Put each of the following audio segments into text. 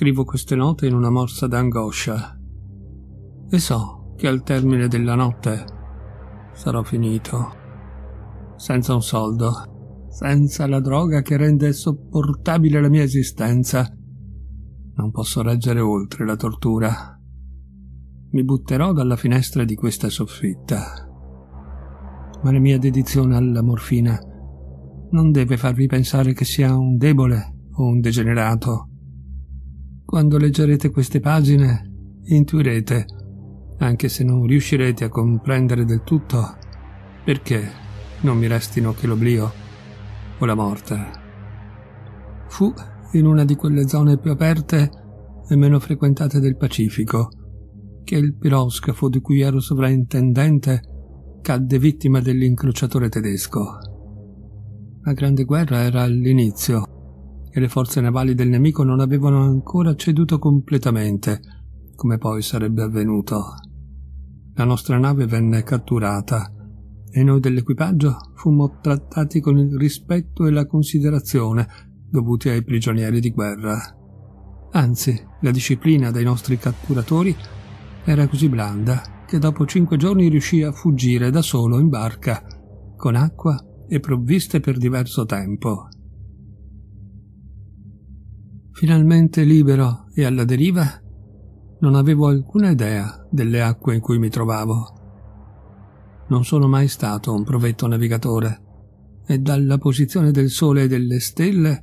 Scrivo queste note in una morsa d'angoscia. E so che al termine della notte sarò finito. Senza un soldo, senza la droga che rende sopportabile la mia esistenza. Non posso reggere oltre la tortura. Mi butterò dalla finestra di questa soffitta. Ma la mia dedizione alla morfina non deve farvi pensare che sia un debole o un degenerato. Quando leggerete queste pagine, intuirete, anche se non riuscirete a comprendere del tutto, perché non mi restino che l'oblio o la morte. Fu in una di quelle zone più aperte e meno frequentate del Pacifico che il piroscafo di cui ero sovrintendente cadde vittima dell'incrociatore tedesco. La Grande Guerra era all'inizio e le forze navali del nemico non avevano ancora ceduto completamente, come poi sarebbe avvenuto. La nostra nave venne catturata e noi dell'equipaggio fummo trattati con il rispetto e la considerazione dovuti ai prigionieri di guerra. Anzi, la disciplina dei nostri catturatori era così blanda che dopo cinque giorni riuscì a fuggire da solo in barca, con acqua e provviste per diverso tempo. Finalmente libero e alla deriva, non avevo alcuna idea delle acque in cui mi trovavo. Non sono mai stato un provetto navigatore e dalla posizione del sole e delle stelle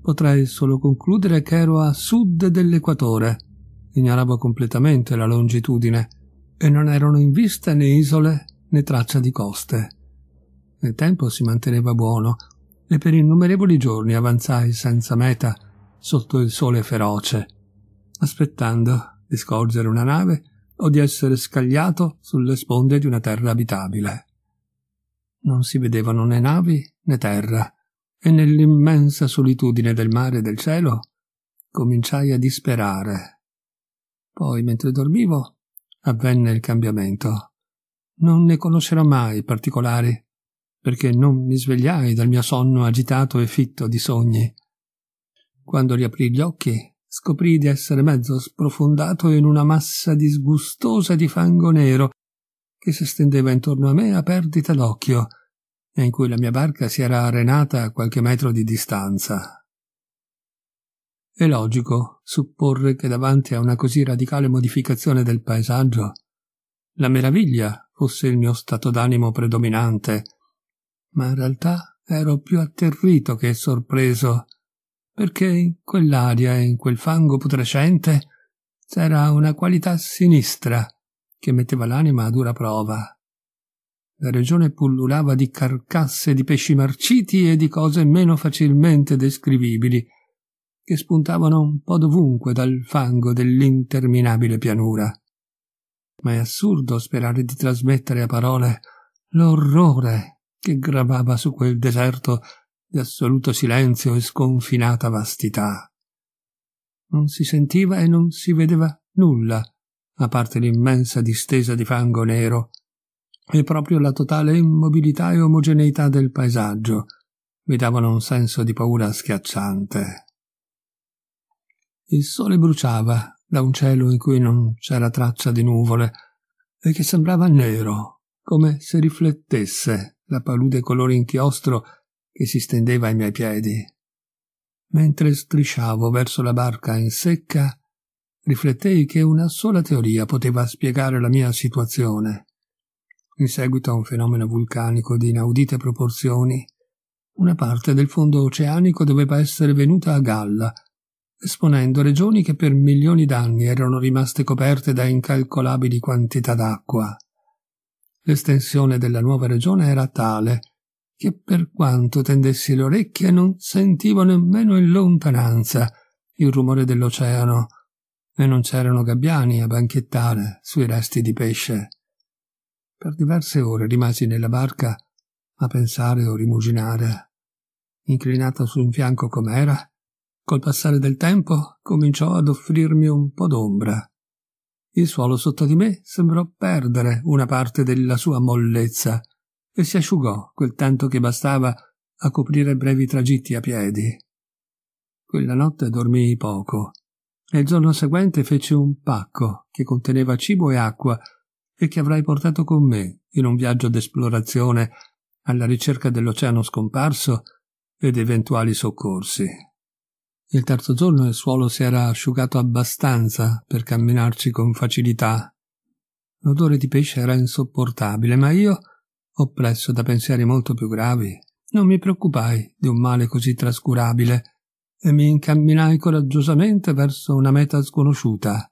potrei solo concludere che ero a sud dell'equatore. Ignoravo completamente la longitudine e non erano in vista né isole né traccia di coste. Il tempo si manteneva buono e per innumerevoli giorni avanzai senza meta sotto il sole feroce, aspettando di scorgere una nave o di essere scagliato sulle sponde di una terra abitabile. Non si vedevano né navi né terra, e nell'immensa solitudine del mare e del cielo cominciai a disperare. Poi, mentre dormivo, avvenne il cambiamento. Non ne conoscerò mai i particolari, perché non mi svegliai dal mio sonno agitato e fitto di sogni, quando riaprì gli occhi, scoprì di essere mezzo sprofondato in una massa disgustosa di fango nero che si stendeva intorno a me a perdita d'occhio e in cui la mia barca si era arenata a qualche metro di distanza. È logico supporre che davanti a una così radicale modificazione del paesaggio la meraviglia fosse il mio stato d'animo predominante, ma in realtà ero più atterrito che sorpreso perché in quell'aria e in quel fango putrescente c'era una qualità sinistra che metteva l'anima a dura prova. La regione pullulava di carcasse di pesci marciti e di cose meno facilmente descrivibili, che spuntavano un po' dovunque dal fango dell'interminabile pianura. Ma è assurdo sperare di trasmettere a parole l'orrore che gravava su quel deserto di assoluto silenzio e sconfinata vastità. Non si sentiva e non si vedeva nulla, a parte l'immensa distesa di fango nero, e proprio la totale immobilità e omogeneità del paesaggio mi davano un senso di paura schiacciante. Il sole bruciava da un cielo in cui non c'era traccia di nuvole e che sembrava nero, come se riflettesse la palude color inchiostro che si stendeva ai miei piedi. Mentre strisciavo verso la barca in secca, riflettei che una sola teoria poteva spiegare la mia situazione. In seguito a un fenomeno vulcanico di inaudite proporzioni, una parte del fondo oceanico doveva essere venuta a galla, esponendo regioni che per milioni d'anni erano rimaste coperte da incalcolabili quantità d'acqua. L'estensione della nuova regione era tale che per quanto tendessi le orecchie non sentivo nemmeno in lontananza il rumore dell'oceano, e non c'erano gabbiani a banchettare sui resti di pesce. Per diverse ore rimasi nella barca a pensare o rimuginare. Inclinato su un fianco com'era, col passare del tempo cominciò ad offrirmi un po' d'ombra. Il suolo sotto di me sembrò perdere una parte della sua mollezza e si asciugò quel tanto che bastava a coprire brevi tragitti a piedi. Quella notte dormii poco e il giorno seguente feci un pacco che conteneva cibo e acqua e che avrei portato con me in un viaggio d'esplorazione alla ricerca dell'oceano scomparso ed eventuali soccorsi. Il terzo giorno il suolo si era asciugato abbastanza per camminarci con facilità. L'odore di pesce era insopportabile, ma io oppresso da pensieri molto più gravi, non mi preoccupai di un male così trascurabile e mi incamminai coraggiosamente verso una meta sconosciuta.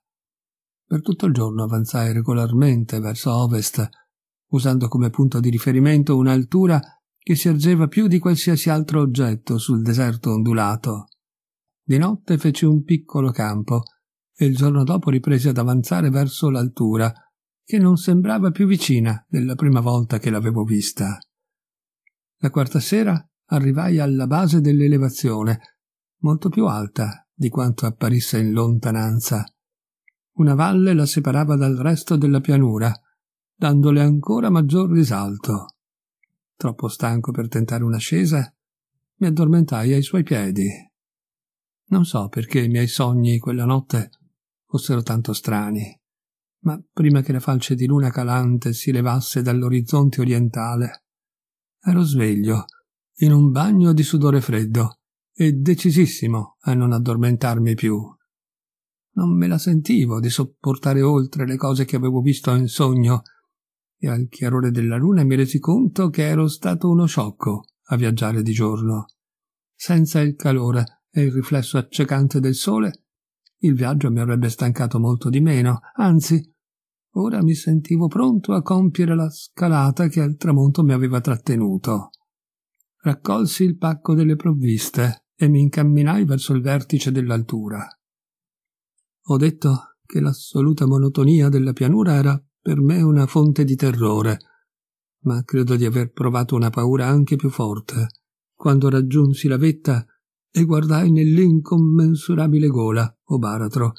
Per tutto il giorno avanzai regolarmente verso ovest, usando come punto di riferimento un'altura che si ergeva più di qualsiasi altro oggetto sul deserto ondulato. Di notte feci un piccolo campo e il giorno dopo ripresi ad avanzare verso l'altura, che non sembrava più vicina della prima volta che l'avevo vista. La quarta sera arrivai alla base dell'elevazione, molto più alta di quanto apparisse in lontananza. Una valle la separava dal resto della pianura, dandole ancora maggior risalto. Troppo stanco per tentare un'ascesa, mi addormentai ai suoi piedi. Non so perché i miei sogni quella notte fossero tanto strani ma prima che la falce di luna calante si levasse dall'orizzonte orientale. Ero sveglio, in un bagno di sudore freddo, e decisissimo a non addormentarmi più. Non me la sentivo di sopportare oltre le cose che avevo visto in sogno, e al chiarore della luna mi resi conto che ero stato uno sciocco a viaggiare di giorno. Senza il calore e il riflesso accecante del sole, il viaggio mi avrebbe stancato molto di meno, anzi, ora mi sentivo pronto a compiere la scalata che al tramonto mi aveva trattenuto. Raccolsi il pacco delle provviste e mi incamminai verso il vertice dell'altura. Ho detto che l'assoluta monotonia della pianura era per me una fonte di terrore, ma credo di aver provato una paura anche più forte quando raggiunsi la vetta e guardai nell'incommensurabile gola o baratro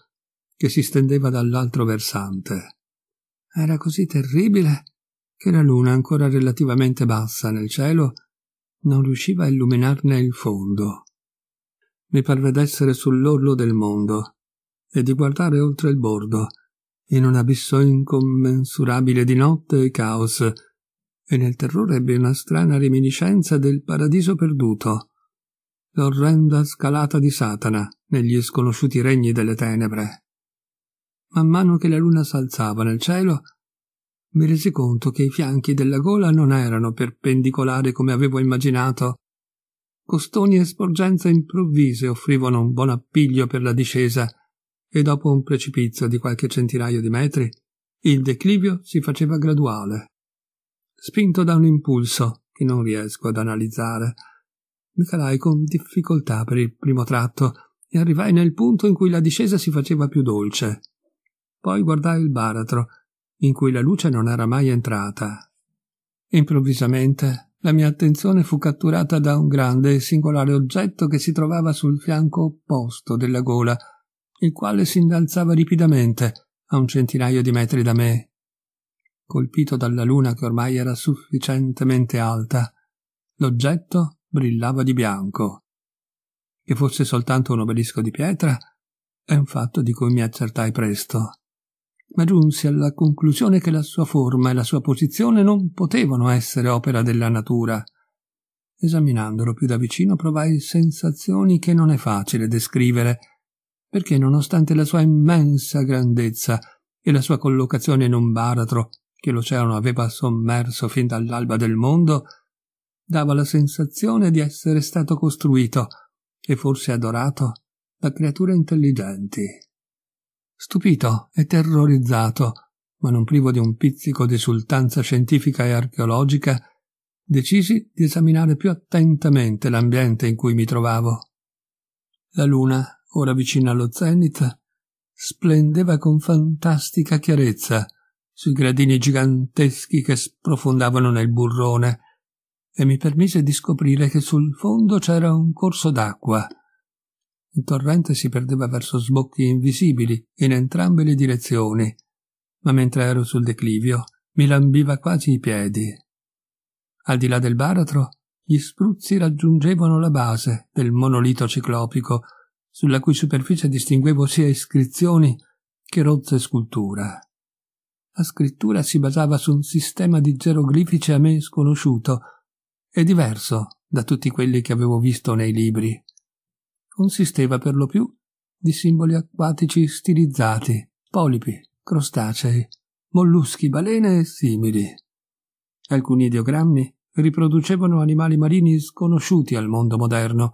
che si stendeva dall'altro versante. Era così terribile che la luna, ancora relativamente bassa nel cielo, non riusciva a illuminarne il fondo. Mi parve d'essere sull'orlo del mondo e di guardare oltre il bordo, in un abisso incommensurabile di notte e caos, e nel terrore ebbe una strana reminiscenza del paradiso perduto l'orrenda scalata di Satana negli sconosciuti regni delle tenebre. Man mano che la luna s'alzava nel cielo, mi resi conto che i fianchi della gola non erano perpendicolari come avevo immaginato. Costoni e sporgenze improvvise offrivano un buon appiglio per la discesa e dopo un precipizio di qualche centinaio di metri il declivio si faceva graduale. Spinto da un impulso che non riesco ad analizzare, calai con difficoltà per il primo tratto e arrivai nel punto in cui la discesa si faceva più dolce. Poi guardai il baratro, in cui la luce non era mai entrata. Improvvisamente la mia attenzione fu catturata da un grande e singolare oggetto che si trovava sul fianco opposto della gola, il quale si innalzava ripidamente a un centinaio di metri da me. Colpito dalla luna che ormai era sufficientemente alta, l'oggetto brillava di bianco. Che fosse soltanto un obelisco di pietra è un fatto di cui mi accertai presto, ma giunsi alla conclusione che la sua forma e la sua posizione non potevano essere opera della natura. Esaminandolo più da vicino provai sensazioni che non è facile descrivere, perché nonostante la sua immensa grandezza e la sua collocazione in un baratro che l'oceano aveva sommerso fin dall'alba del mondo, dava la sensazione di essere stato costruito e forse adorato da creature intelligenti. Stupito e terrorizzato, ma non privo di un pizzico di esultanza scientifica e archeologica, decisi di esaminare più attentamente l'ambiente in cui mi trovavo. La luna, ora vicina allo zenit, splendeva con fantastica chiarezza sui gradini giganteschi che sprofondavano nel burrone e mi permise di scoprire che sul fondo c'era un corso d'acqua. Il torrente si perdeva verso sbocchi invisibili in entrambe le direzioni, ma mentre ero sul declivio mi lambiva quasi i piedi. Al di là del baratro, gli spruzzi raggiungevano la base del monolito ciclopico, sulla cui superficie distinguevo sia iscrizioni che rozze scultura. La scrittura si basava su un sistema di geroglifici a me sconosciuto, e diverso da tutti quelli che avevo visto nei libri. Consisteva per lo più di simboli acquatici stilizzati, polipi, crostacei, molluschi, balene e simili. Alcuni ideogrammi riproducevano animali marini sconosciuti al mondo moderno,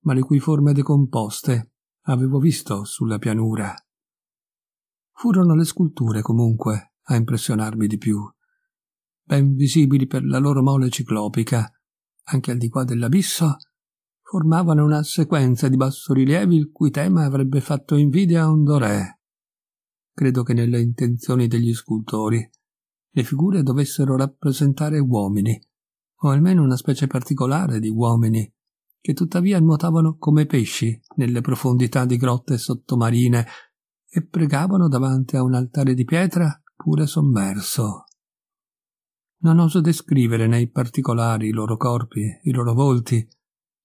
ma le cui forme decomposte avevo visto sulla pianura. Furono le sculture, comunque, a impressionarmi di più ben visibili per la loro mole ciclopica, anche al di qua dell'abisso, formavano una sequenza di bassorilievi il cui tema avrebbe fatto invidia a un Doré. Credo che nelle intenzioni degli scultori le figure dovessero rappresentare uomini, o almeno una specie particolare di uomini, che tuttavia nuotavano come pesci nelle profondità di grotte sottomarine e pregavano davanti a un altare di pietra pure sommerso. Non oso descrivere nei particolari i loro corpi, i loro volti,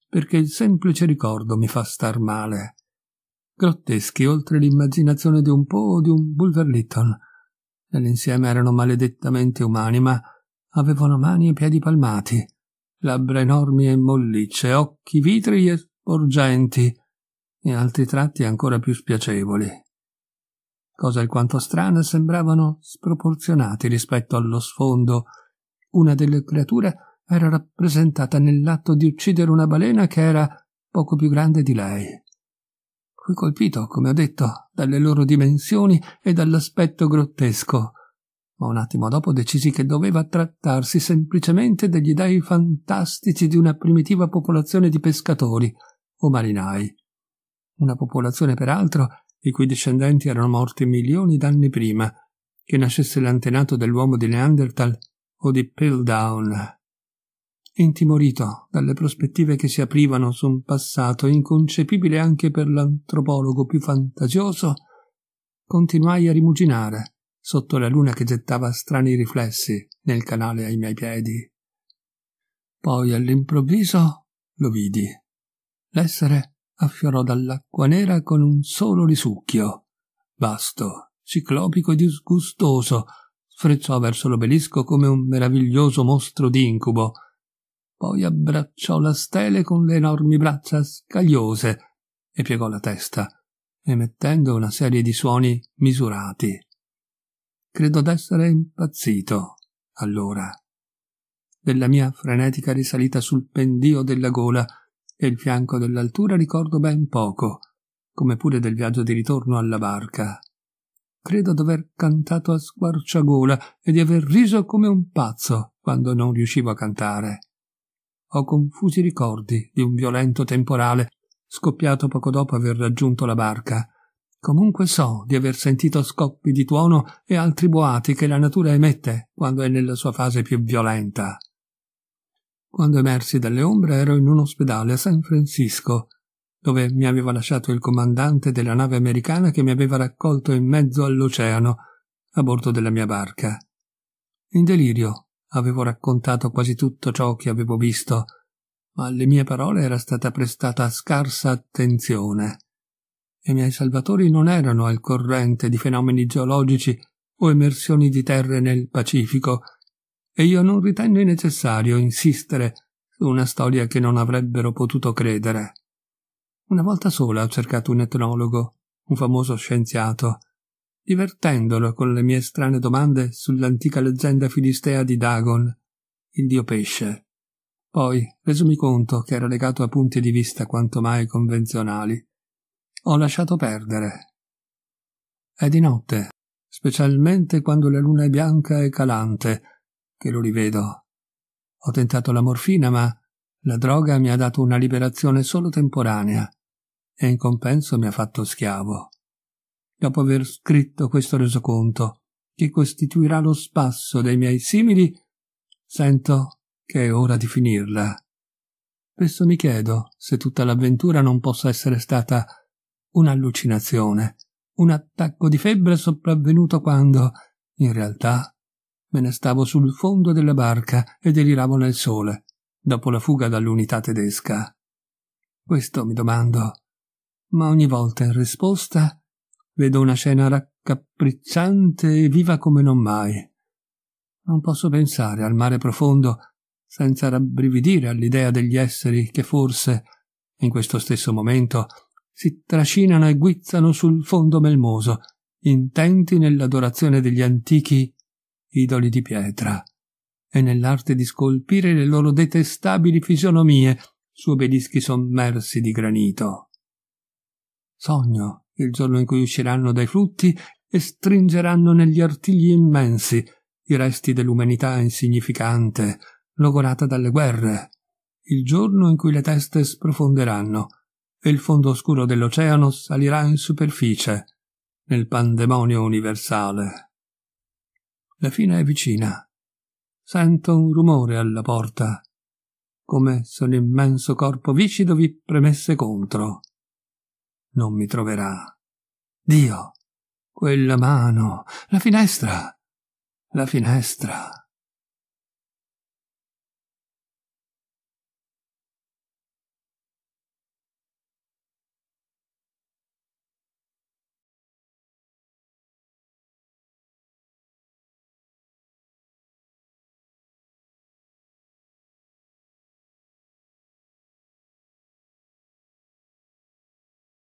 perché il semplice ricordo mi fa star male. Grotteschi oltre l'immaginazione di un po' o di un Bulwer Lytton. Nell'insieme erano maledettamente umani, ma avevano mani e piedi palmati, labbra enormi e mollicce, occhi vitrei e sporgenti, e altri tratti ancora più spiacevoli. Cosa alquanto strana sembravano sproporzionati rispetto allo sfondo una delle creature era rappresentata nell'atto di uccidere una balena che era poco più grande di lei. Fui colpito, come ho detto, dalle loro dimensioni e dall'aspetto grottesco, ma un attimo dopo decisi che doveva trattarsi semplicemente degli dei fantastici di una primitiva popolazione di pescatori o marinai. Una popolazione, peraltro, i cui discendenti erano morti milioni d'anni prima, che nascesse l'antenato dell'uomo di Neanderthal o di Piltdown. Intimorito dalle prospettive che si aprivano su un passato inconcepibile anche per l'antropologo più fantasioso, continuai a rimuginare sotto la luna che gettava strani riflessi nel canale ai miei piedi. Poi all'improvviso lo vidi. L'essere affiorò dall'acqua nera con un solo risucchio, vasto, ciclopico e disgustoso, frecciò verso l'obelisco come un meraviglioso mostro d'incubo. Poi abbracciò la stele con le enormi braccia scagliose e piegò la testa, emettendo una serie di suoni misurati. Credo d'essere impazzito, allora. Della mia frenetica risalita sul pendio della gola e il fianco dell'altura ricordo ben poco, come pure del viaggio di ritorno alla barca. Credo d'aver cantato a squarciagola e di aver riso come un pazzo quando non riuscivo a cantare. Ho confusi ricordi di un violento temporale scoppiato poco dopo aver raggiunto la barca. Comunque so di aver sentito scoppi di tuono e altri boati che la natura emette quando è nella sua fase più violenta. Quando emersi dalle ombre ero in un ospedale a San Francisco dove mi aveva lasciato il comandante della nave americana che mi aveva raccolto in mezzo all'oceano, a bordo della mia barca. In delirio avevo raccontato quasi tutto ciò che avevo visto, ma alle mie parole era stata prestata scarsa attenzione. I miei salvatori non erano al corrente di fenomeni geologici o emersioni di terre nel Pacifico, e io non ritenni necessario insistere su una storia che non avrebbero potuto credere. Una volta sola ho cercato un etnologo, un famoso scienziato, divertendolo con le mie strane domande sull'antica leggenda filistea di Dagon, il dio pesce. Poi, resumi conto che era legato a punti di vista quanto mai convenzionali, ho lasciato perdere. È di notte, specialmente quando la luna è bianca e calante, che lo rivedo. Ho tentato la morfina, ma la droga mi ha dato una liberazione solo temporanea e in compenso mi ha fatto schiavo. Dopo aver scritto questo resoconto, che costituirà lo spasso dei miei simili, sento che è ora di finirla. Spesso mi chiedo se tutta l'avventura non possa essere stata un'allucinazione, un attacco di febbre sopravvenuto quando, in realtà, me ne stavo sul fondo della barca e deliravo nel sole, dopo la fuga dall'unità tedesca. Questo mi domando ma ogni volta in risposta vedo una scena raccapricciante e viva come non mai. Non posso pensare al mare profondo senza rabbrividire all'idea degli esseri che forse, in questo stesso momento, si trascinano e guizzano sul fondo melmoso, intenti nell'adorazione degli antichi idoli di pietra e nell'arte di scolpire le loro detestabili fisionomie su obelischi sommersi di granito sogno il giorno in cui usciranno dai frutti e stringeranno negli artigli immensi i resti dell'umanità insignificante, logorata dalle guerre, il giorno in cui le teste sprofonderanno e il fondo oscuro dell'oceano salirà in superficie, nel pandemonio universale. La fine è vicina. Sento un rumore alla porta, come se un immenso corpo vicido vi premesse contro non mi troverà. Dio, quella mano, la finestra, la finestra.